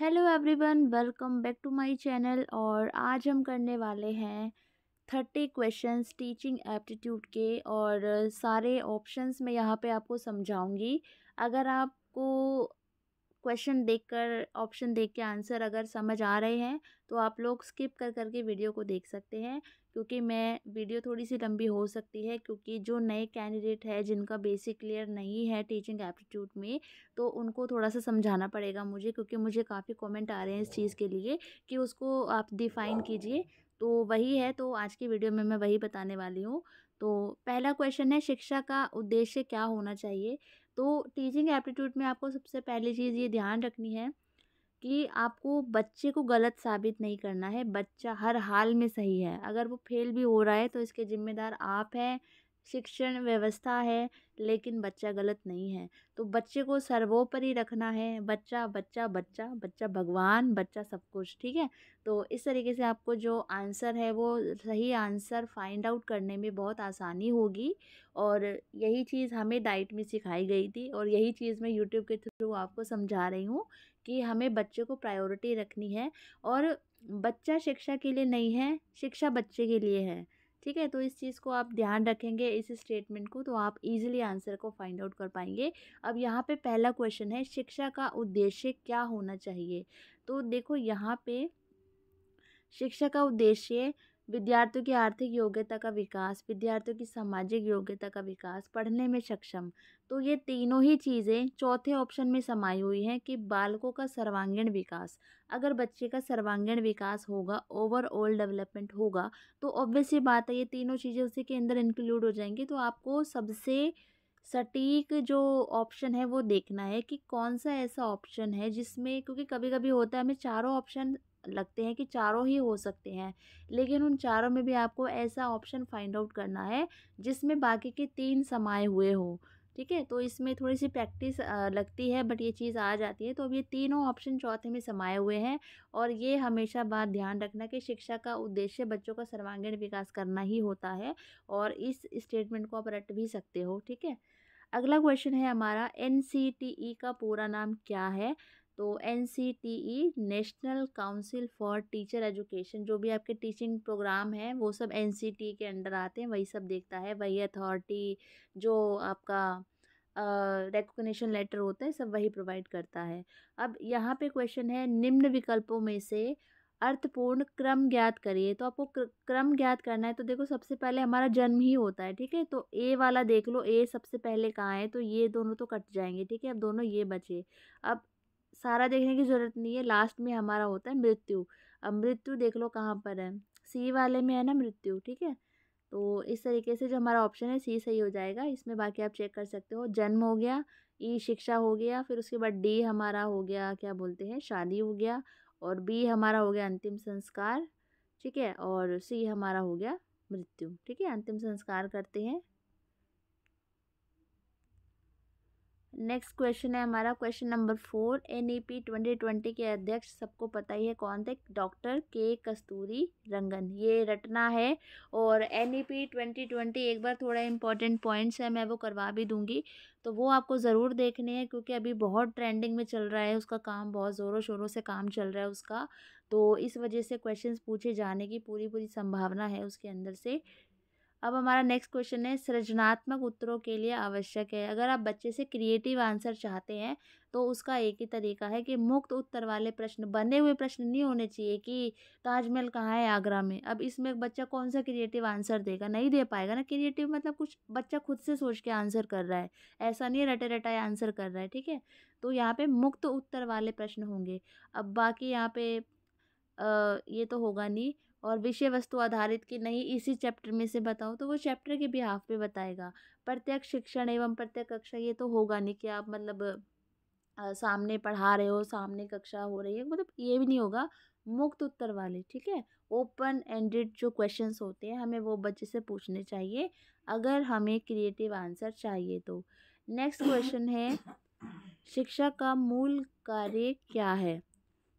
Hello everyone welcome back to my channel और आज हम करने वाले हैं थर्टी क्वेश्चंस टीचिंग एप्टीट्यूड के और सारे ऑप्शंस मैं यहाँ पे आपको समझाऊंगी अगर आपको क्वेश्चन देखकर ऑप्शन देख के आंसर अगर समझ आ रहे हैं तो आप लोग स्किप कर करके वीडियो को देख सकते हैं क्योंकि मैं वीडियो थोड़ी सी लंबी हो सकती है क्योंकि जो नए कैंडिडेट है जिनका बेसिक क्लियर नहीं है टीचिंग एप्टीट्यूड में तो उनको थोड़ा सा समझाना पड़ेगा मुझे क्योंकि मुझे काफ़ी कॉमेंट आ रहे हैं इस चीज़ के लिए कि उसको आप डिफ़ाइन कीजिए तो वही है तो आज की वीडियो में मैं वही बताने वाली हूँ तो पहला क्वेश्चन है शिक्षा का उद्देश्य क्या होना चाहिए तो टीचिंग एप्टीट्यूड में आपको सबसे पहली चीज़ ये ध्यान रखनी है कि आपको बच्चे को गलत साबित नहीं करना है बच्चा हर हाल में सही है अगर वो फेल भी हो रहा है तो इसके ज़िम्मेदार आप हैं शिक्षण व्यवस्था है लेकिन बच्चा गलत नहीं है तो बच्चे को सर्वोपरि रखना है बच्चा बच्चा बच्चा बच्चा भगवान बच्चा सब कुछ ठीक है तो इस तरीके से आपको जो आंसर है वो सही आंसर फाइंड आउट करने में बहुत आसानी होगी और यही चीज़ हमें डाइट में सिखाई गई थी और यही चीज़ मैं यूट्यूब के थ्रू आपको समझा रही हूँ कि हमें बच्चे को प्रायोरिटी रखनी है और बच्चा शिक्षा के लिए नहीं है शिक्षा बच्चे के लिए है ठीक है तो इस चीज़ को आप ध्यान रखेंगे इस स्टेटमेंट को तो आप इजीली आंसर को फाइंड आउट कर पाएंगे अब यहाँ पे पहला क्वेश्चन है शिक्षा का उद्देश्य क्या होना चाहिए तो देखो यहाँ पे शिक्षा का उद्देश्य विद्यार्थियों की आर्थिक योग्यता का विकास विद्यार्थियों की सामाजिक योग्यता का विकास पढ़ने में सक्षम तो ये तीनों ही चीज़ें चौथे ऑप्शन में समाई हुई हैं कि बालकों का सर्वांगीण विकास अगर बच्चे का सर्वांगीण विकास होगा ओवरऑल डेवलपमेंट होगा तो ऑब्वियस बात है ये तीनों चीज़ें उसी के अंदर इंक्लूड हो जाएंगी तो आपको सबसे सटीक जो ऑप्शन है वो देखना है कि कौन सा ऐसा ऑप्शन है जिसमें क्योंकि कभी कभी होता है हमें चारों ऑप्शन लगते हैं कि चारों ही हो सकते हैं लेकिन उन चारों में भी आपको ऐसा ऑप्शन फाइंड आउट करना है जिसमें बाकी के तीन समाये हुए हो ठीक है तो इसमें थोड़ी सी प्रैक्टिस लगती है बट ये चीज़ आ जाती है तो अब ये तीनों ऑप्शन चौथे में समाये हुए हैं और ये हमेशा बात ध्यान रखना कि शिक्षा का उद्देश्य बच्चों का सर्वांगीण विकास करना ही होता है और इस स्टेटमेंट को आप रट भी सकते हो ठीक है अगला क्वेश्चन है हमारा एन का पूरा नाम क्या है तो N C T E National Council for Teacher Education जो भी आपके टीचिंग प्रोग्राम हैं वो सब एन सी टी के अंडर आते हैं वही सब देखता है वही अथॉरिटी जो आपका रिकग्निशन लेटर होता है सब वही प्रोवाइड करता है अब यहाँ पे क्वेश्चन है निम्न विकल्पों में से अर्थपूर्ण क्रम ज्ञात करिए तो आपको क्रम ज्ञात करना है तो देखो सबसे पहले हमारा जन्म ही होता है ठीक है तो ए वाला देख लो ए सबसे पहले कहाँ है तो ये दोनों तो कट जाएंगे ठीक है अब दोनों ये बचे अब सारा देखने की ज़रूरत नहीं है लास्ट में हमारा होता है मृत्यु अब मृत्यु देख लो कहाँ पर है सी वाले में है ना मृत्यु ठीक है तो इस तरीके से जो हमारा ऑप्शन है सी सही हो जाएगा इसमें बाकी आप चेक कर सकते हो जन्म हो गया ई शिक्षा हो गया फिर उसके बाद डी हमारा हो गया क्या बोलते हैं शादी हो गया और बी हमारा हो गया अंतिम संस्कार ठीक है और सी हमारा हो गया मृत्यु ठीक है अंतिम संस्कार करते हैं नेक्स्ट क्वेश्चन है हमारा question number four N E P twenty twenty के अध्यक्ष सबको पता ही है कौन थे डॉक्टर के कस्तूरी रंगन ये रटना है और N E P twenty twenty एक बार थोड़ा इंपॉर्टेंट पॉइंट्स है मैं वो करवा भी दूंगी तो वो आपको ज़रूर देखने हैं क्योंकि अभी बहुत ट्रेंडिंग में चल रहा है उसका काम बहुत ज़ोरों शोरों से काम चल रहा है उसका तो इस वजह से क्वेश्चन पूछे जाने की पूरी पूरी संभावना है उसके अंदर से अब हमारा नेक्स्ट क्वेश्चन है सृजनात्मक उत्तरों के लिए आवश्यक है अगर आप बच्चे से क्रिएटिव आंसर चाहते हैं तो उसका एक ही तरीका है कि मुक्त उत्तर वाले प्रश्न बने हुए प्रश्न नहीं होने चाहिए कि ताजमहल कहाँ है आगरा में अब इसमें बच्चा कौन सा क्रिएटिव आंसर देगा नहीं दे पाएगा ना क्रिएटिव मतलब कुछ बच्चा खुद से सोच के आंसर कर रहा है ऐसा नहीं रटे रटाए आंसर कर रहा है ठीक है तो यहाँ पर मुक्त उत्तर वाले प्रश्न होंगे अब बाकी यहाँ पे ये तो होगा नहीं और विषय वस्तु आधारित की नहीं इसी चैप्टर में से बताओ तो वो चैप्टर के बिहाफ पे बताएगा प्रत्यक्ष शिक्षण एवं प्रत्यक्ष कक्षा ये तो होगा नहीं कि आप मतलब आ, सामने पढ़ा रहे हो सामने कक्षा हो रही है मतलब ये भी नहीं होगा मुक्त उत्तर वाले ठीक है ओपन एंडेड जो क्वेश्चंस होते हैं हमें वो बच्चे से पूछने चाहिए अगर हमें क्रिएटिव आंसर चाहिए तो नेक्स्ट क्वेश्चन है शिक्षा का मूल कार्य क्या है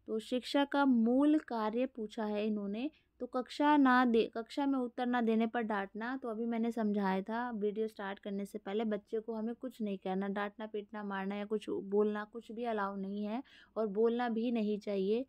तो शिक्षा का मूल कार्य पूछा है इन्होंने तो कक्षा ना दे कक्षा में उत्तर ना देने पर डांटना तो अभी मैंने समझाया था वीडियो स्टार्ट करने से पहले बच्चे को हमें कुछ नहीं करना डांटना पीटना मारना या कुछ बोलना कुछ भी अलाउ नहीं है और बोलना भी नहीं चाहिए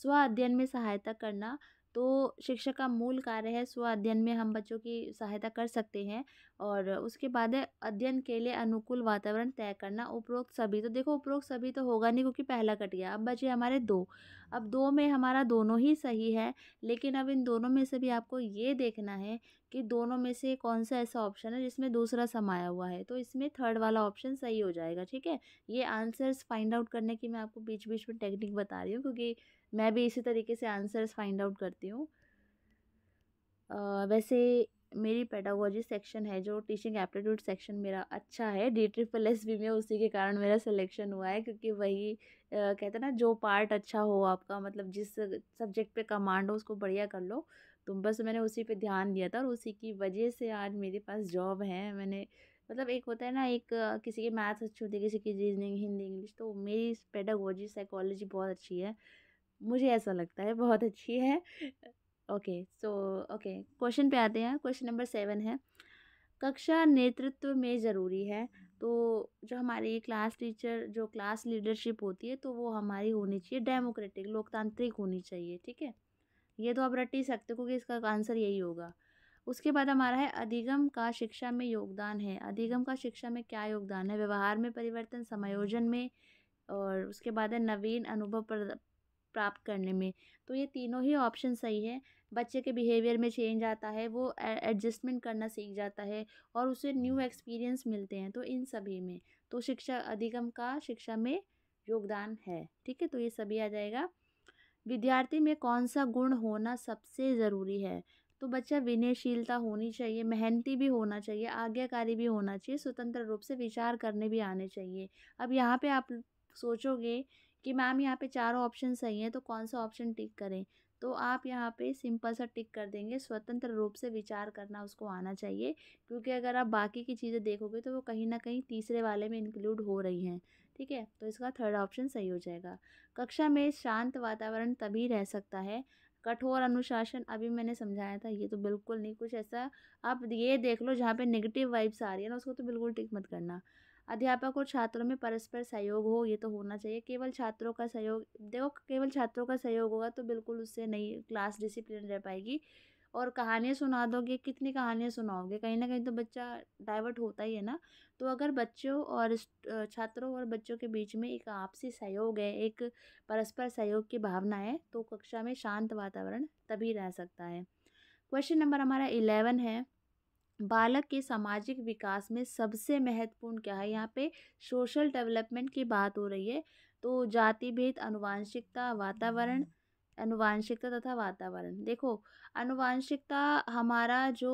स्व अध्ययन में सहायता करना तो शिक्षक का मूल कार्य है स्व अध्ययन में हम बच्चों की सहायता कर सकते हैं और उसके बाद है अध्ययन के लिए अनुकूल वातावरण तय करना उपरोक्त सभी तो देखो उपरोक्त सभी तो होगा नहीं क्योंकि पहला कट गया अब बचे हमारे दो अब दो में हमारा दोनों ही सही है लेकिन अब इन दोनों में से भी आपको ये देखना है कि दोनों में से कौन सा ऐसा ऑप्शन है जिसमें दूसरा समाया हुआ है तो इसमें थर्ड वाला ऑप्शन सही हो जाएगा ठीक है ये आंसर्स फाइंड आउट करने की मैं आपको बीच बीच में टेक्निक बता रही हूँ क्योंकि मैं भी इसी तरीके से आंसर्स फाइंड आउट करती हूँ वैसे मेरी पेडागोजी सेक्शन है जो टीचिंग एप्टीट्यूड सेक्शन मेरा अच्छा है डी ट्रिपल एस बी में उसी के कारण मेरा सिलेक्शन हुआ है क्योंकि वही आ, कहते हैं ना जो पार्ट अच्छा हो आपका मतलब जिस सब्जेक्ट पे कमांड हो उसको बढ़िया कर लो तो बस मैंने उसी पे ध्यान दिया था और उसी की वजह से आज मेरे पास जॉब है मैंने मतलब एक होता है ना एक किसी की मैथ्स अच्छी होती है किसी की रीजनिंग हिंदी इंग्लिश तो मेरी पेडागोजी साइकोलॉजी बहुत अच्छी है मुझे ऐसा लगता है बहुत अच्छी है ओके सो ओके क्वेश्चन पे आते हैं क्वेश्चन नंबर सेवन है कक्षा नेतृत्व में ज़रूरी है तो जो हमारी क्लास टीचर जो क्लास लीडरशिप होती है तो वो हमारी होनी चाहिए डेमोक्रेटिक लोकतांत्रिक होनी चाहिए ठीक है ये तो आप रट ही सकते हो क्योंकि इसका आंसर यही होगा उसके बाद हमारा है अधिगम का शिक्षा में योगदान है अधिगम का शिक्षा में क्या योगदान है व्यवहार में परिवर्तन समायोजन में और उसके बाद है नवीन अनुभव प्राप्त करने में तो ये तीनों ही ऑप्शन सही है बच्चे के बिहेवियर में चेंज आता है वो एडजस्टमेंट करना सीख जाता है और उसे न्यू हम्म। एक्सपीरियंस मिलते हैं तो इन सभी में तो शिक्षा अधिगम का शिक्षा में योगदान है ठीक है तो ये सभी आ जाएगा विद्यार्थी में कौन सा गुण होना सबसे ज़रूरी है तो बच्चा विनयशीलता होनी चाहिए मेहनती भी होना चाहिए आज्ञाकारी भी होना चाहिए स्वतंत्र रूप से विचार करने भी आने चाहिए अब यहाँ पे आप सोचोगे कि मैम यहाँ पे चारों ऑप्शन सही हैं तो कौन सा ऑप्शन टिक करें तो आप यहाँ पे सिंपल सा टिक कर देंगे स्वतंत्र रूप से विचार करना उसको आना चाहिए क्योंकि अगर आप बाकी की चीज़ें देखोगे तो वो कहीं ना कहीं तीसरे वाले में इंक्लूड हो रही हैं ठीक है तो इसका थर्ड ऑप्शन सही हो जाएगा कक्षा में शांत वातावरण तभी रह सकता है कठोर अनुशासन अभी मैंने समझाया था ये तो बिल्कुल नहीं कुछ ऐसा आप ये देख लो जहाँ पे नेगेटिव वाइब्स आ रही है ना उसको तो बिल्कुल टिक मत करना अध्यापक और छात्रों में परस्पर सहयोग हो ये तो होना चाहिए केवल छात्रों का सहयोग देखो केवल छात्रों का सहयोग होगा तो बिल्कुल उससे नहीं क्लास डिसिप्लिन रह पाएगी और कहानियाँ सुना दोगे कितनी कहानियाँ सुनाओगे कहीं ना कहीं तो बच्चा डाइवर्ट होता ही है ना तो अगर बच्चों और छात्रों और बच्चों के बीच में एक आपसी सहयोग है एक परस्पर सहयोग की भावना है तो कक्षा में शांत वातावरण तभी रह सकता है क्वेश्चन नंबर हमारा इलेवन है बालक के सामाजिक विकास में सबसे महत्वपूर्ण क्या है यहाँ पे सोशल डेवलपमेंट की बात हो रही है तो जाति भेद अनुवांशिकता वातावरण अनुवांशिकता तथा वातावरण देखो अनुवांशिकता हमारा जो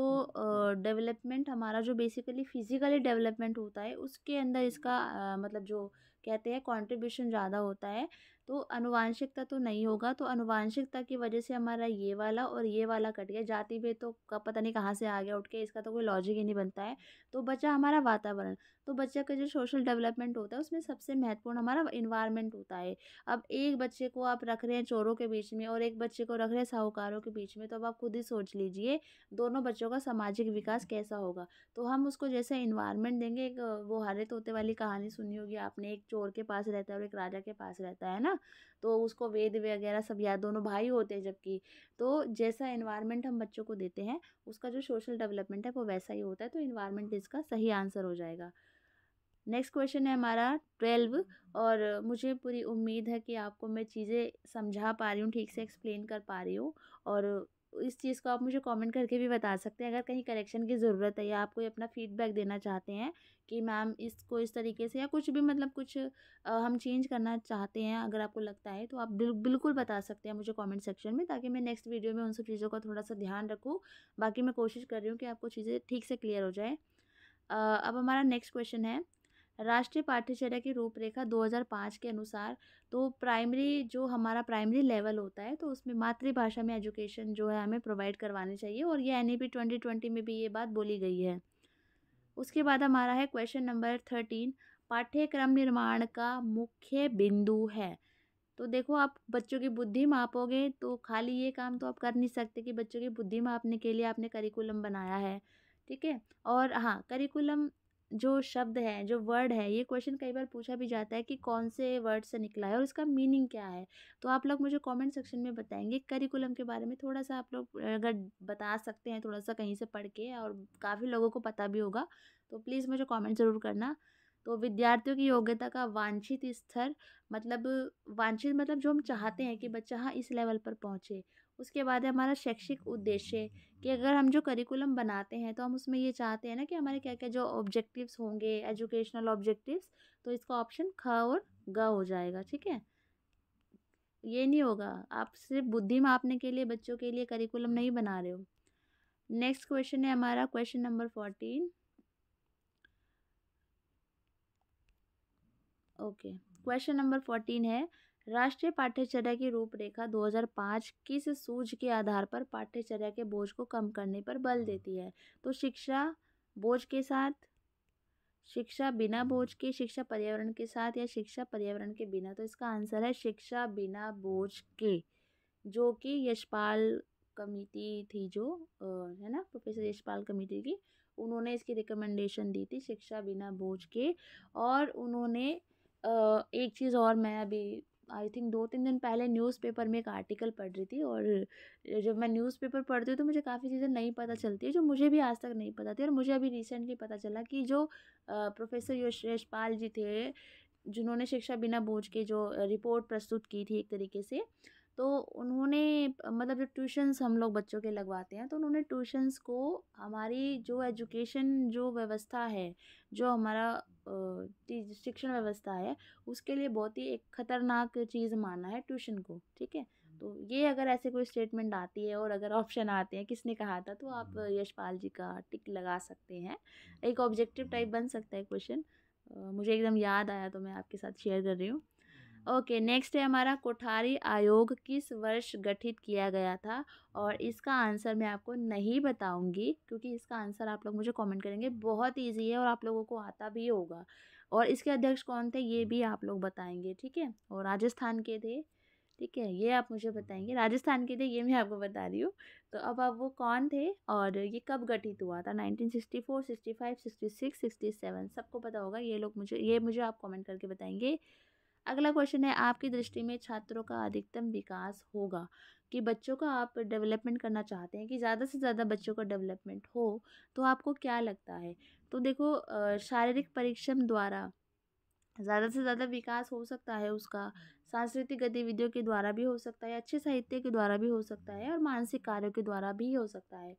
डेवलपमेंट हमारा जो बेसिकली फिजिकली डेवलपमेंट होता है उसके अंदर इसका आ, मतलब जो कहते हैं कंट्रीब्यूशन ज़्यादा होता है तो अनुवांशिकता तो नहीं होगा तो अनुवांशिकता की वजह से हमारा ये वाला और ये वाला कट गया जाति भेद तो पता नहीं कहाँ से आ गया उठ के इसका तो कोई लॉजिक ही नहीं बनता है तो बच्चा हमारा वातावरण तो बच्चा का जो सोशल डेवलपमेंट होता है उसमें सबसे महत्वपूर्ण हमारा इन्वायरमेंट होता है अब एक बच्चे को आप रख रहे हैं चोरों के बीच में और एक बच्चे को रख रहे हैं साहूकारों के बीच में तो अब आप खुद ही सोच लीजिए दोनों बच्चों का सामाजिक विकास कैसा होगा तो हम उसको जैसे इन्वायरमेंट देंगे एक वो हरे तोते वाली कहानी सुनी होगी आपने एक चोर के पास रहता है और एक राजा के पास रहता है ना ना तो उसको वेद वगैरह सब याद दोनों भाई होते हैं जबकि तो जैसा इन्वायरमेंट हम बच्चों को देते हैं उसका जो सोशल डेवलपमेंट है वो वैसा ही होता है तो इन्वायरमेंट इसका सही आंसर हो जाएगा नेक्स्ट क्वेश्चन है हमारा ट्वेल्व और मुझे पूरी उम्मीद है कि आपको मैं चीज़ें समझा पा रही हूँ ठीक से एक्सप्लेन कर पा रही हूँ और इस चीज़ को आप मुझे कमेंट करके भी बता सकते हैं अगर कहीं करेक्शन की ज़रूरत है या आप कोई अपना फीडबैक देना चाहते हैं कि मैम इसको इस तरीके से या कुछ भी मतलब कुछ आ, हम चेंज करना चाहते हैं अगर आपको लगता है तो आप बिल, बिल्कुल बता सकते हैं मुझे कमेंट सेक्शन में ताकि मैं नेक्स्ट वीडियो में उन सब चीज़ों का थोड़ा सा ध्यान रखूँ बाकी मैं कोशिश कर रही हूँ कि आपको चीज़ें ठीक से क्लियर हो जाए अब हमारा नेक्स्ट क्वेश्चन है राष्ट्रीय पाठ्यचर्या की रूपरेखा 2005 के अनुसार तो प्राइमरी जो हमारा प्राइमरी लेवल होता है तो उसमें मातृभाषा में एजुकेशन जो है हमें प्रोवाइड करवानी चाहिए और ये एन ट्वेंटी ट्वेंटी में भी ये बात बोली गई है उसके बाद हमारा है क्वेश्चन नंबर थर्टीन पाठ्यक्रम निर्माण का मुख्य बिंदु है तो देखो आप बच्चों की बुद्धि मापोगे तो खाली ये काम तो आप कर नहीं सकते कि बच्चों की बुद्धि मापने के लिए आपने करिकुलम बनाया है ठीक है और हाँ करिकुलम जो शब्द है जो वर्ड है ये क्वेश्चन कई बार पूछा भी जाता है कि कौन से वर्ड से निकला है और इसका मीनिंग क्या है तो आप लोग मुझे कमेंट सेक्शन में बताएंगे करिकुलम के बारे में थोड़ा सा आप लोग अगर बता सकते हैं थोड़ा सा कहीं से पढ़ के और काफ़ी लोगों को पता भी होगा तो प्लीज़ मुझे कॉमेंट ज़रूर करना तो विद्यार्थियों की योग्यता का वांछित स्तर मतलब वांछित मतलब जो हम चाहते हैं कि बच्चा हाँ इस लेवल पर पहुँचे उसके बाद है हमारा शैक्षिक उद्देश्य कि अगर हम जो करिकुलम बनाते हैं तो हम उसमें ये चाहते हैं ना कि हमारे क्या क्या जो ऑब्जेक्टिव्स होंगे एजुकेशनल ऑब्जेक्टिव्स तो इसका ऑप्शन ख और ग हो जाएगा ठीक है ये नहीं होगा आप सिर्फ बुद्धि मापने के लिए बच्चों के लिए करिकुलम नहीं बना रहे हो नेक्स्ट क्वेश्चन है हमारा question number fourteen okay question number fourteen है राष्ट्रीय पाठ्यचर्या की रूपरेखा 2005 किस सूझ के आधार पर पाठ्यचर्या के बोझ को कम करने पर बल हाँ। देती है तो शिक्षा बोझ के साथ शिक्षा बिना हाँ। बोझ के शिक्षा पर्यावरण के साथ या शिक्षा पर्यावरण के बिना तो इसका आंसर है शिक्षा बिना बोझ के जो कि यशपाल कमिटी थी जो है ना प्रोफेसर यशपाल कमिटी की उन्होंने इसकी रिकमेंडेशन दी थी शिक्षा बिना बोझ के और उन्होंने एक चीज़ और मैं अभी आई थिंक दो तीन दिन पहले न्यूज़पेपर में एक आर्टिकल पढ़ रही थी और जब मैं न्यूज़पेपर पढ़ती हूँ तो मुझे काफ़ी चीज़ें नहीं पता चलती है जो मुझे भी आज तक नहीं पता थी और मुझे अभी रिसेंटली पता चला कि जो प्रोफेसर योशेष पाल जी थे जिन्होंने शिक्षा बिना बोझ के जो रिपोर्ट प्रस्तुत की थी एक तरीके से तो उन्होंने मतलब जो ट्यूशन्स हम लोग बच्चों के लगवाते हैं तो उन्होंने ट्यूशन्स को हमारी जो एजुकेशन जो व्यवस्था है जो हमारा शिक्षण व्यवस्था है उसके लिए बहुत ही एक ख़तरनाक चीज़ माना है ट्यूशन को ठीक है तो हम्म। ये अगर ऐसे कोई स्टेटमेंट आती है और अगर ऑप्शन आते हैं किसने कहा था तो आप हम्म। यशपाल जी का टिक लगा सकते हैं हम्म। एक ऑब्जेक्टिव टाइप बन सकता है क्वेश्चन मुझे एकदम याद आया तो मैं आपके साथ शेयर कर रही हूँ ओके नेक्स्ट है हमारा कोठारी आयोग किस वर्ष गठित किया गया था और इसका आंसर मैं आपको नहीं बताऊंगी क्योंकि इसका आंसर आप लोग मुझे कमेंट करेंगे बहुत इजी है और आप लोगों को आता भी होगा और इसके अध्यक्ष कौन थे ये भी आप लोग बताएंगे ठीक है और राजस्थान के थे ठीक है ये आप मुझे बताएंगे राजस्थान के थे ये मैं आपको बता रही हूँ तो अब आप वो कौन थे और ये कब गठित हुआ था 1964, 65, 66, 67 सबको पता होगा ये लोग मुझे ये मुझे आप कमेंट करके बताएंगे अगला क्वेश्चन है आपकी दृष्टि में छात्रों का अधिकतम विकास होगा कि बच्चों का आप डेवलपमेंट करना चाहते हैं कि ज़्यादा से ज़्यादा बच्चों का डेवलपमेंट हो तो आपको क्या लगता है तो देखो शारीरिक परीक्षण द्वारा ज़्यादा से ज़्यादा विकास हो सकता है उसका सांस्कृतिक गतिविधियों के द्वारा भी हो सकता है अच्छे साहित्य के द्वारा भी हो सकता है और मानसिक कार्यों के द्वारा भी हो सकता है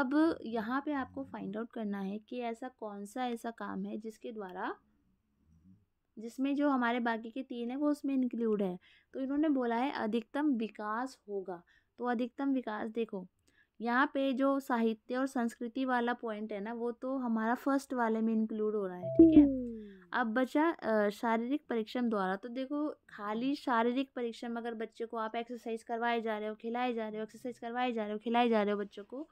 अब यहाँ पे आपको फाइंड आउट करना है कि ऐसा कौन सा ऐसा काम है जिसके द्वारा जिसमें जो हमारे बाकी के तीन हैं वो उसमें इंक्लूड है तो इन्होंने बोला है अधिकतम विकास होगा तो अधिकतम विकास देखो यहाँ पे जो साहित्य और संस्कृति वाला पॉइंट है ना वो तो हमारा फर्स्ट वाले में इंक्लूड हो रहा है ठीक है हम्म। अब बच्चा शारीरिक परीक्षण द्वारा तो देखो खाली शारीरिक परीक्षण अगर बच्चे को आप एक्सरसाइज करवाए जा रहे हो खिलाए जा रहे हो एक्सरसाइज करवाए जा रहे हो खिलाए जा रहे हो बच्चों को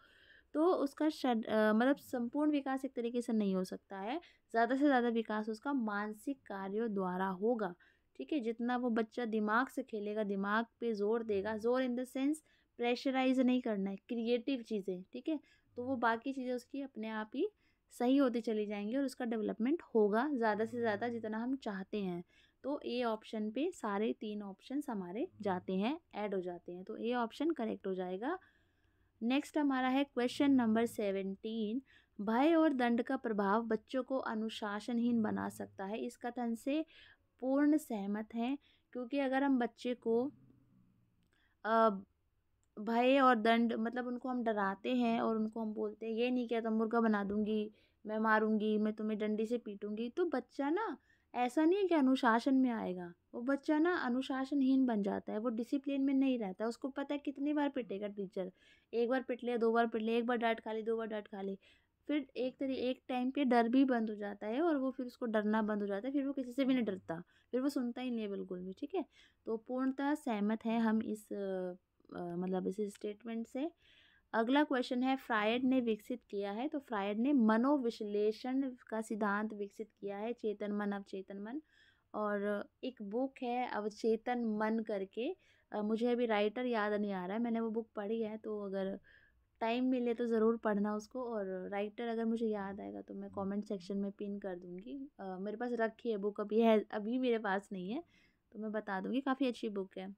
तो उसका शड मतलब संपूर्ण विकास एक तरीके से नहीं हो सकता है ज़्यादा से ज़्यादा विकास उसका मानसिक कार्यों द्वारा होगा ठीक है जितना वो बच्चा दिमाग से खेलेगा दिमाग पे जोर देगा जोर इन देंस प्रेशराइज नहीं करना है क्रिएटिव चीज़ें ठीक है तो वो बाकी चीज़ें उसकी अपने आप ही सही होती चली जाएंगी और उसका डेवलपमेंट होगा ज़्यादा से ज़्यादा जितना हम चाहते हैं तो ए ऑप्शन पे सारे तीन ऑप्शन हमारे जाते हैं ऐड हो जाते हैं तो ए ऑप्शन करेक्ट हो जाएगा नेक्स्ट हमारा है क्वेश्चन नंबर सेवेंटीन भय और दंड का प्रभाव बच्चों को अनुशासनहीन बना सकता है इस कथन तो से पूर्ण सहमत हैं क्योंकि अगर हम बच्चे को भय और दंड मतलब उनको हम डराते हैं और उनको हम बोलते हैं ये नहीं किया तो मुर्गा बना दूंगी मैं मारूंगी मैं तुम्हें डंडी से पीटूंगी तो बच्चा ना ऐसा नहीं है कि अनुशासन में आएगा वो बच्चा ना अनुशासनहीन बन जाता है वो डिसिप्लिन में नहीं रहता उसको पता है कितनी बार पिटेगा टीचर एक बार पिट लिया दो बार पिट लिया एक बार डांट खा ली दो बार डांट खा ली फिर एक तरी एक टाइम पे डर भी बंद हो जाता है और वो फिर उसको डरना बंद हो जाता है फिर वो किसी से भी नहीं डरता फिर वो सुनता ही नहीं है बिल्कुल भी ठीक है तो पूर्णतः सहमत है हम इस आ, मतलब इस स्टेटमेंट से अगला क्वेश्चन है फ्रायड ने विकसित किया है तो फ्रायड ने मनोविश्लेषण का सिद्धांत विकसित किया है चेतन मन अवचेतन मन और एक बुक है अवचेतन मन करके मुझे अभी राइटर याद नहीं आ रहा है मैंने वो बुक पढ़ी है तो अगर टाइम मिले तो ज़रूर पढ़ना उसको और राइटर अगर मुझे याद आएगा तो मैं कमेंट सेक्शन में पिन कर दूँगी मेरे पास रखी है बुक अभी है अभी मेरे पास नहीं है तो मैं बता दूँगी काफ़ी अच्छी बुक है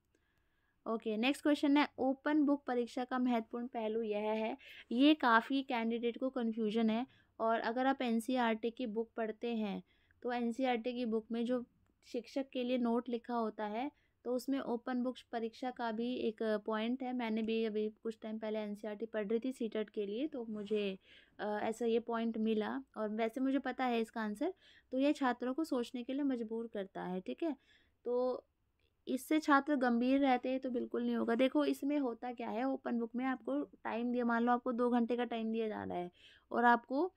ओके नेक्स्ट क्वेश्चन है ओपन बुक परीक्षा का महत्वपूर्ण पहलू यह है ये काफ़ी कैंडिडेट को कन्फ्यूजन है और अगर आप एन e की बुक पढ़ते हैं तो एन e की बुक में जो शिक्षक के लिए नोट लिखा होता है तो उसमें ओपन बुक्स परीक्षा का भी एक पॉइंट है मैंने भी अभी कुछ टाइम पहले एन e पढ़ रही थी सी के लिए तो मुझे ऐसा ये पॉइंट मिला और वैसे मुझे पता है इसका आंसर तो ये छात्रों को सोचने के लिए मजबूर करता है ठीक है तो इससे छात्र गंभीर रहते हैं तो बिल्कुल नहीं होगा देखो इसमें होता क्या है ओपन बुक में आपको टाइम दिया मान लो आपको दो घंटे का टाइम दिया जा रहा है और आपको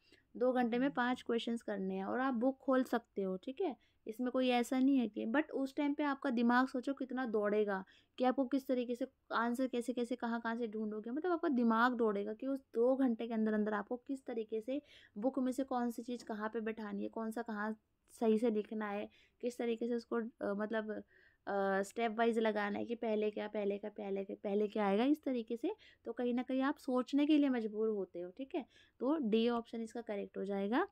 दो घंटे में पाँच क्वेश्चन करने हैं और आप बुक खोल सकते हो ठीक है इसमें कोई ऐसा नहीं है कि बट उस टाइम पे आपका दिमाग सोचो कितना दौड़ेगा कि आपको किस तरीके से आंसर कैसे कैसे कहाँ कहाँ से ढूंढोगे मतलब आपका दिमाग दौड़ेगा कि उस दो घंटे के अंदर अंदर आपको किस तरीके से बुक में से कौन सी चीज़ कहाँ पे बैठानी है कौन सा कहाँ सही से लिखना है किस तरीके से उसको मतलब स्टेप वाइज लगाना है कि पहले क्या पहले क्या पहले क्या पहले क्या आएगा इस तरीके से तो कहीं ना कहीं आप सोचने के लिए मजबूर होते हो ठीक है तो डी ऑप्शन इसका करेक्ट हो जाएगा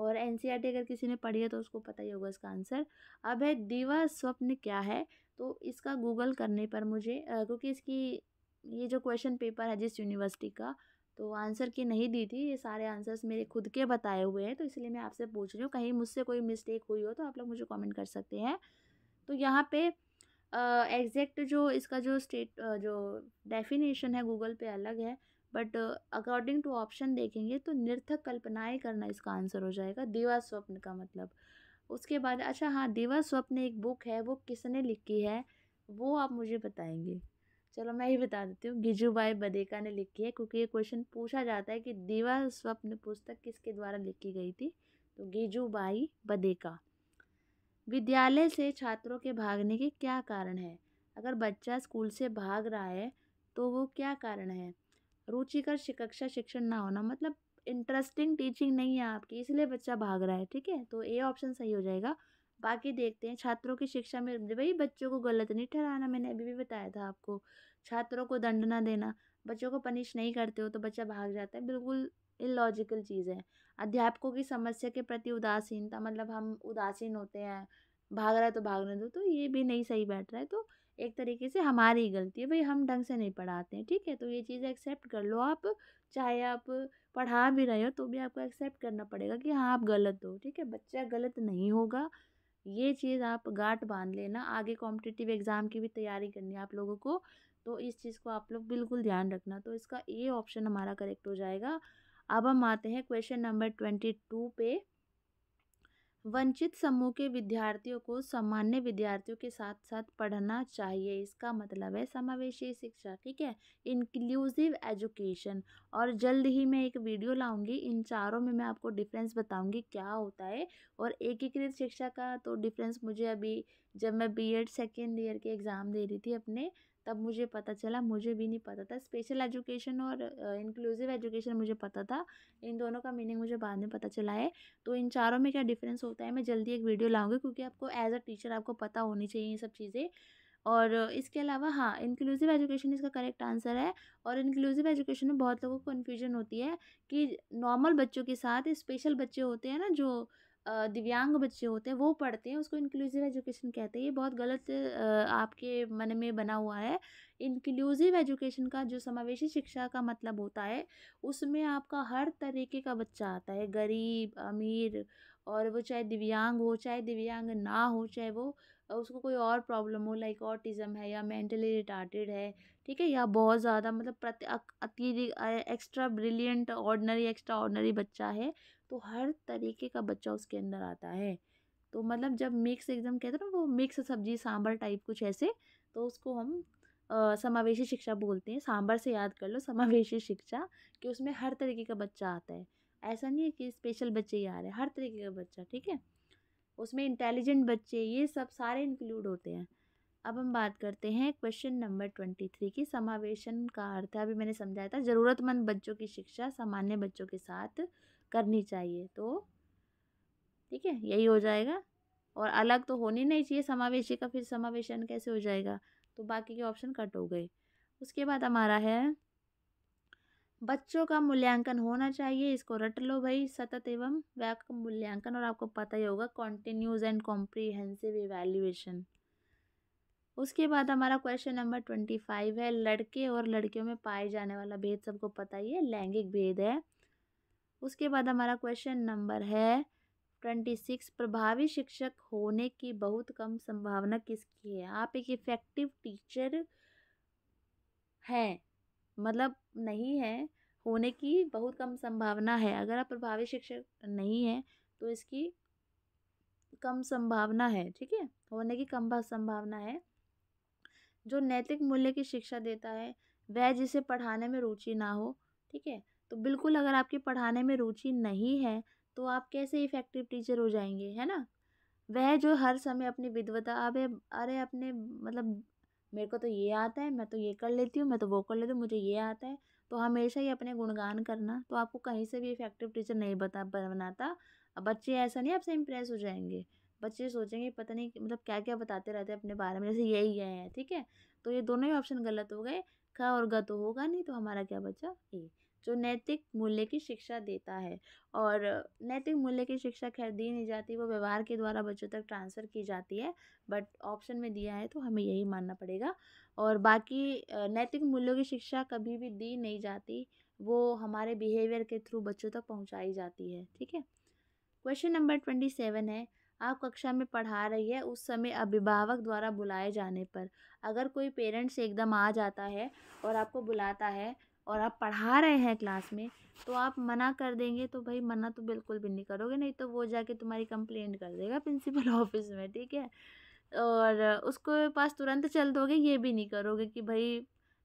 और एन e अगर किसी ने पढ़ी है तो उसको पता ही होगा इसका आंसर अब है दीवा स्वप्न क्या है तो इसका गूगल करने पर मुझे क्योंकि इसकी ये जो क्वेश्चन पेपर है जिस यूनिवर्सिटी का तो आंसर की नहीं दी थी ये सारे आंसर्स मेरे खुद के बताए हुए हैं तो इसलिए मैं आपसे पूछ रही हूँ कहीं मुझसे कोई मिस्टेक हुई हो तो आप लोग मुझे कमेंट कर सकते हैं तो यहाँ पे एग्जैक्ट जो इसका जो स्टेट जो डेफिनेशन है गूगल पे अलग है बट अकॉर्डिंग टू ऑप्शन देखेंगे तो निर्थक कल्पनाएं करना इसका आंसर हो जाएगा दिवा स्वप्न का मतलब उसके बाद अच्छा हाँ दिवा स्वप्न एक बुक है वो किसने लिखी है वो आप मुझे बताएंगे चलो मैं ही बता देती हूँ गिजूबाई बदेका ने लिखी है क्योंकि ये क्वेश्चन पूछा जाता है कि दिवा स्वप्न पुस्तक किसके द्वारा लिखी गई थी तो गिजूबाई बदेका विद्यालय से छात्रों के भागने के क्या कारण है अगर बच्चा स्कूल से भाग रहा है तो वो क्या कारण है रुचिकर शिक्षा शिक्षण ना होना मतलब इंटरेस्टिंग टीचिंग नहीं है आपकी इसलिए बच्चा भाग रहा है ठीक है तो ए ऑप्शन सही हो जाएगा बाकी देखते हैं छात्रों की शिक्षा में भाई बच्चों को गलत नहीं ठहराना मैंने अभी भी बताया था आपको छात्रों को दंड ना देना बच्चों को पनिश नहीं करते हो तो बच्चा भाग जाता है बिल्कुल इलॉजिकल चीज़ है अध्यापकों की समस्या के प्रति उदासीनता मतलब हम उदासीन होते हैं भाग रहा है तो भागने दो तो, तो ये भी नहीं सही बैठ रहा है तो एक तरीके से हमारी ही गलती है भाई हम ढंग से नहीं पढ़ाते हैं ठीक है तो ये चीज़ एक्सेप्ट कर लो आप चाहे आप पढ़ा भी रहे हो तो भी आपको एक्सेप्ट करना पड़ेगा कि हाँ आप गलत हो ठीक है बच्चा गलत नहीं होगा ये चीज़ आप गाट बांध लेना आगे कॉम्पिटिटिव एग्ज़ाम की भी तैयारी करनी है आप लोगों को तो इस चीज़ को आप लोग बिल्कुल ध्यान रखना तो इसका ए ऑप्शन हमारा करेक्ट हो जाएगा अब हम आते हैं क्वेश्चन नंबर ट्वेंटी टू पे वंचित समूह के विद्यार्थियों को सामान्य विद्यार्थियों के साथ साथ पढ़ना चाहिए इसका मतलब है समावेशी शिक्षा ठीक है इंक्लूसिव एजुकेशन और जल्द ही मैं एक वीडियो लाऊंगी इन चारों में मैं आपको डिफरेंस बताऊंगी क्या होता है और एकीकृत शिक्षा का तो डिफरेंस मुझे अभी जब मैं बीएड सेकेंड ईयर के एग्ज़ाम दे रही थी अपने तब मुझे पता चला मुझे भी नहीं पता था स्पेशल एजुकेशन और इंक्लूसिव एजुकेशन मुझे पता था इन दोनों का मीनिंग मुझे बाद में पता चला है तो इन चारों में क्या डिफरेंस होता है मैं जल्दी एक वीडियो लाऊंगी क्योंकि आपको एज अ टीचर आपको पता होनी चाहिए ये सब चीज़ें और इसके अलावा हाँ इंक्लूसिव एजुकेशन इसका करेक्ट आंसर है और इंक्लूसिव एजुकेशन में बहुत लोगों को कन्फ्यूजन होती है कि नॉर्मल बच्चों के साथ स्पेशल बच्चे होते हैं ना जो दिव्यांग बच्चे होते हैं वो पढ़ते हैं उसको इंक्लूसिव एजुकेशन कहते हैं ये बहुत गलत आपके मन में बना हुआ है इंक्लूसिव एजुकेशन का जो समावेशी शिक्षा का मतलब होता है उसमें आपका हर तरीके का बच्चा आता है गरीब अमीर और वो चाहे दिव्यांग हो चाहे दिव्यांग ना हो चाहे वो उसको कोई और प्रॉब्लम हो लाइक ऑटिज़म है या मेंटली रिटार्टेड है ठीक है या बहुत ज़्यादा मतलब प्रति अति extra brilliant ordinary extraordinary बच्चा है तो हर तरीके का बच्चा उसके अंदर आता है तो मतलब जब मिक्स एकदम कहते हैं ना वो मिक्स सब्जी सांभर टाइप कुछ ऐसे तो उसको हम समावेशी शिक्षा बोलते हैं सांभर से याद कर लो समावेशी शिक्षा कि उसमें हर तरीके का बच्चा आता है ऐसा नहीं है कि स्पेशल बच्चे ही आ रहे हैं हर तरीके का बच्चा ठीक है उसमें इंटेलिजेंट बच्चे ये सब सारे इंक्लूड होते हैं अब हम बात करते हैं क्वेश्चन नंबर ट्वेंटी थ्री की समावेशन का अर्थ है अभी मैंने समझाया था ज़रूरतमंद बच्चों की शिक्षा सामान्य बच्चों के साथ करनी चाहिए तो ठीक है यही हो जाएगा और अलग तो होनी नहीं चाहिए समावेशी का फिर समावेशन कैसे हो जाएगा तो बाकी के ऑप्शन कट हो गए उसके बाद हमारा है बच्चों का मूल्यांकन होना चाहिए इसको रट लो भाई सतत एवं व्यापक मूल्यांकन और आपको पता ही होगा कॉन्टिन्यूज एंड कॉम्प्रीहेंसिव इवेल्युएशन उसके बाद हमारा क्वेश्चन नंबर ट्वेंटी फाइव है लड़के और लड़कियों में पाए जाने वाला भेद सबको पता ही है लैंगिक भेद है उसके बाद हमारा क्वेश्चन नंबर है ट्वेंटी सिक्स प्रभावी शिक्षक होने की बहुत कम संभावना किसकी है आप एक इफ़ेक्टिव टीचर हैं मतलब नहीं है होने की बहुत कम संभावना है अगर आप प्रभावी शिक्षक नहीं हैं तो इसकी कम संभावना है ठीक है होने की कम संभावना है जो नैतिक मूल्य की शिक्षा देता है वह जिसे पढ़ाने में रुचि ना हो ठीक है तो बिल्कुल अगर आपकी पढ़ाने में रुचि नहीं है तो आप कैसे इफ़ेक्टिव टीचर हो जाएंगे है ना वह जो हर समय अपनी विद्वता अब अरे अपने मतलब मेरे को तो ये आता है मैं तो ये कर लेती हूँ मैं तो वो कर लेती हूँ मुझे ये आता है तो हमेशा ही अपने गुणगान करना तो आपको कहीं से भी इफ़ेक्टिव टीचर नहीं बता बनाता बच्चे ऐसा नहीं आपसे इम्प्रेस हो जाएंगे बच्चे सोचेंगे पता नहीं मतलब क्या क्या बताते रहते हैं अपने बारे में जैसे यही है ठीक है तो ये दोनों ही ऑप्शन गलत हो गए ख और ग तो होगा नहीं तो हमारा क्या बचा ए जो नैतिक मूल्य की शिक्षा देता है और नैतिक मूल्य की शिक्षा खैर दी नहीं जाती वो व्यवहार के द्वारा बच्चों तक ट्रांसफ़र की जाती है बट ऑप्शन में दिया है तो हमें यही मानना पड़ेगा और बाकी नैतिक मूल्यों की शिक्षा कभी भी दी नहीं जाती वो हमारे बिहेवियर के थ्रू बच्चों तक पहुँचाई जाती है ठीक है क्वेश्चन नंबर ट्वेंटी सेवन है आप कक्षा में पढ़ा रही है उस समय अभिभावक द्वारा बुलाए जाने पर अगर कोई पेरेंट्स एकदम आ जाता है और आपको बुलाता है और आप पढ़ा रहे हैं क्लास में तो आप मना कर देंगे तो भाई मना तो बिल्कुल भी नहीं करोगे नहीं तो वो जाके तुम्हारी कंप्लेंट कर देगा प्रिंसिपल ऑफिस में ठीक है और उसको पास तुरंत चल दोगे ये भी नहीं करोगे कि भाई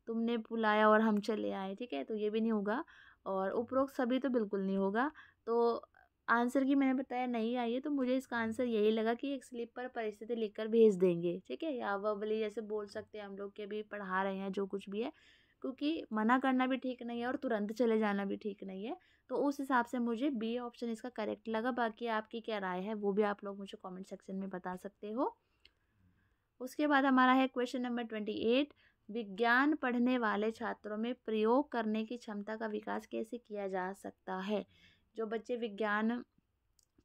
तुमने बुलाया और हम चले आए ठीक है तो ये भी नहीं होगा और उपरोक्त सभी तो बिल्कुल नहीं होगा तो आंसर की मैंने बताया नहीं आई है तो मुझे इसका आंसर यही लगा कि एक स्लिप पर परिस्थिति लिखकर भेज देंगे ठीक है या वह भले जैसे बोल सकते हैं हम लोग के भी पढ़ा रहे हैं जो कुछ भी है क्योंकि मना करना भी ठीक नहीं है और तुरंत चले जाना भी ठीक नहीं है तो उस हिसाब से मुझे बी ऑप्शन इसका करेक्ट लगा बाकी आपकी क्या राय है वो भी आप लोग मुझे कमेंट सेक्शन में बता सकते हो उसके बाद हमारा है क्वेश्चन नंबर ट्वेंटी एट विज्ञान पढ़ने वाले छात्रों में प्रयोग करने की क्षमता का विकास कैसे किया जा सकता है जो बच्चे विज्ञान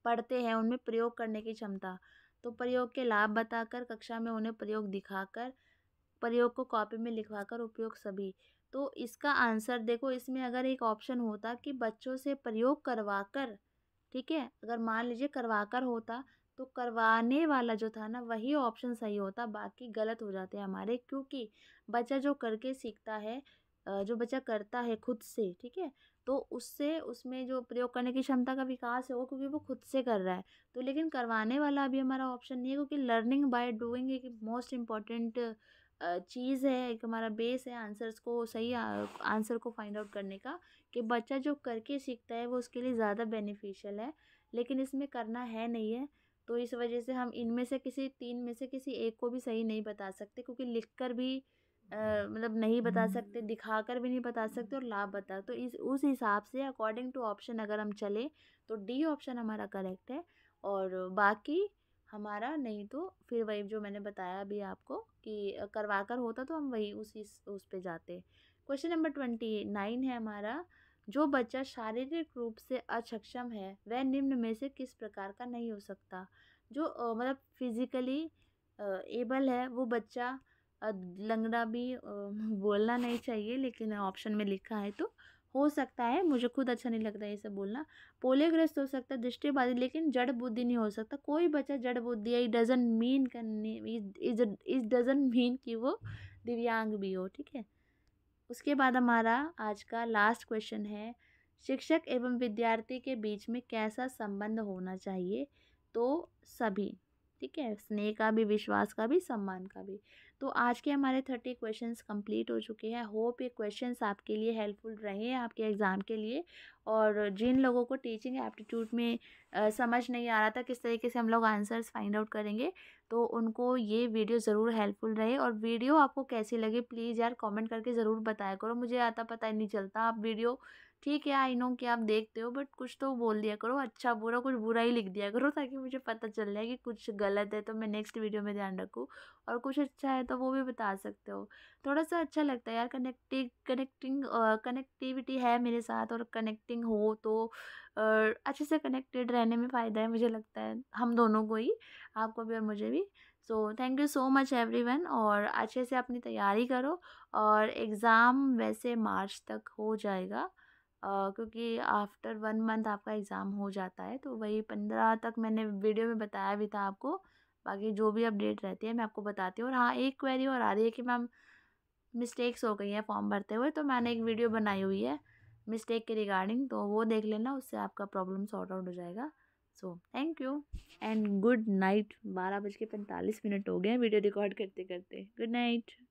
पढ़ते हैं उनमें प्रयोग करने की क्षमता तो प्रयोग के लाभ बताकर कक्षा में उन्हें प्रयोग दिखाकर प्रयोग को कॉपी में लिखवा कर उपयोग सभी तो इसका आंसर देखो इसमें अगर एक ऑप्शन होता कि बच्चों से प्रयोग करवा कर ठीक है अगर मान लीजिए करवा कर होता तो करवाने वाला जो था ना वही ऑप्शन सही होता बाकी गलत हो जाते हैं हमारे क्योंकि बच्चा जो करके सीखता है जो बच्चा करता है खुद से ठीक है तो उससे उसमें जो प्रयोग करने की क्षमता का विकास है वो क्योंकि वो खुद से कर रहा है तो लेकिन करवाने वाला अभी हमारा ऑप्शन नहीं है क्योंकि लर्निंग बाय डूइंग एक मोस्ट इम्पॉर्टेंट चीज़ है एक हमारा बेस है आंसर्स को सही आंसर को फाइंड आउट करने का कि बच्चा जो करके सीखता है वो उसके लिए ज़्यादा बेनिफिशियल है लेकिन इसमें करना है नहीं है तो इस वजह से हम इनमें से किसी तीन में से किसी एक को भी सही नहीं बता सकते क्योंकि लिख कर भी आ, मतलब नहीं बता सकते हम्म। दिखा कर भी नहीं बता सकते और लाभ बता तो इस उस हिसाब से अकॉर्डिंग टू ऑप्शन अगर हम चले तो डी ऑप्शन हमारा करेक्ट है और बाकी हमारा नहीं तो फिर वही जो मैंने बताया अभी आपको कि करवा कर होता तो हम वही उसी उस पर जाते क्वेश्चन नंबर ट्वेंटी नाइन है हमारा जो बच्चा शारीरिक रूप से असक्षम है वह निम्न में से किस प्रकार का नहीं हो सकता जो मतलब फिज़िकली एबल है वो बच्चा लंगड़ा भी बोलना नहीं चाहिए लेकिन ऑप्शन में लिखा है तो हो सकता है मुझे खुद अच्छा नहीं लगता ये सब बोलना पोलियोग्रस्त हो सकता है दृष्टिबाधित लेकिन जड़ बुद्धि नहीं हो सकता कोई बच्चा जड़ बुद्धि है it doesn't mean it is mean कि वो दिव्यांग भी हो ठीक है उसके बाद हमारा आज का लास्ट क्वेश्चन है शिक्षक एवं विद्यार्थी के बीच में कैसा संबंध होना चाहिए तो सभी ठीक है स्नेह का भी विश्वास का भी सम्मान का भी तो आज के हमारे थर्टी क्वेश्चन कम्प्लीट हो चुके हैं होप ये क्वेश्चन आपके लिए हेल्पफुल रहे आपके एग्ज़ाम के लिए और जिन लोगों को टीचिंग एप्टीट्यूड में आ, समझ नहीं आ रहा था किस तरीके से हम लोग आंसर्स फाइंड आउट करेंगे तो उनको ये वीडियो ज़रूर हेल्पफुल रहे और वीडियो आपको कैसी लगी प्लीज़ यार कमेंट करके ज़रूर बताया करो मुझे आता पता ही नहीं चलता आप वीडियो ठीक है आई नो कि आप देखते हो बट कुछ तो बोल दिया करो अच्छा बुरा कुछ बुरा ही लिख दिया करो ताकि मुझे पता चल जाए कि कुछ गलत है तो मैं नेक्स्ट वीडियो में ध्यान रखूँ और कुछ अच्छा है तो वो भी बता सकते हो थोड़ा सा अच्छा लगता है यार कनेक्टिव कनेक्टिंग कनेक्टिविटी है मेरे साथ और कनेक्टिंग हो तो uh, अच्छे से कनेक्टेड रहने में फ़ायदा है मुझे लगता है हम दोनों को ही आपको भी और मुझे भी so thank you so much one और अच्छे से अपनी तैयारी करो और एग्ज़ाम वैसे मार्च तक हो जाएगा क्योंकि आफ्टर वन मंथ आपका एग्ज़ाम हो जाता है तो वही पंद्रह तक मैंने वीडियो में बताया भी था आपको बाकी जो भी अपडेट रहती है मैं आपको बताती हूँ और हाँ एक क्वेरी और आ रही है कि मैम मिस्टेक्स हो गई हैं फॉर्म भरते हुए तो मैंने एक वीडियो बनाई हुई है मिस्टेक के रिगार्डिंग तो वो देख लेना उससे आपका प्रॉब्लम सॉर्ट आउट हो जाएगा so thank you and good night बारह बज के पैंतालीस मिनट हो गए हैं वीडियो रिकॉर्ड करते करते गुड नाइट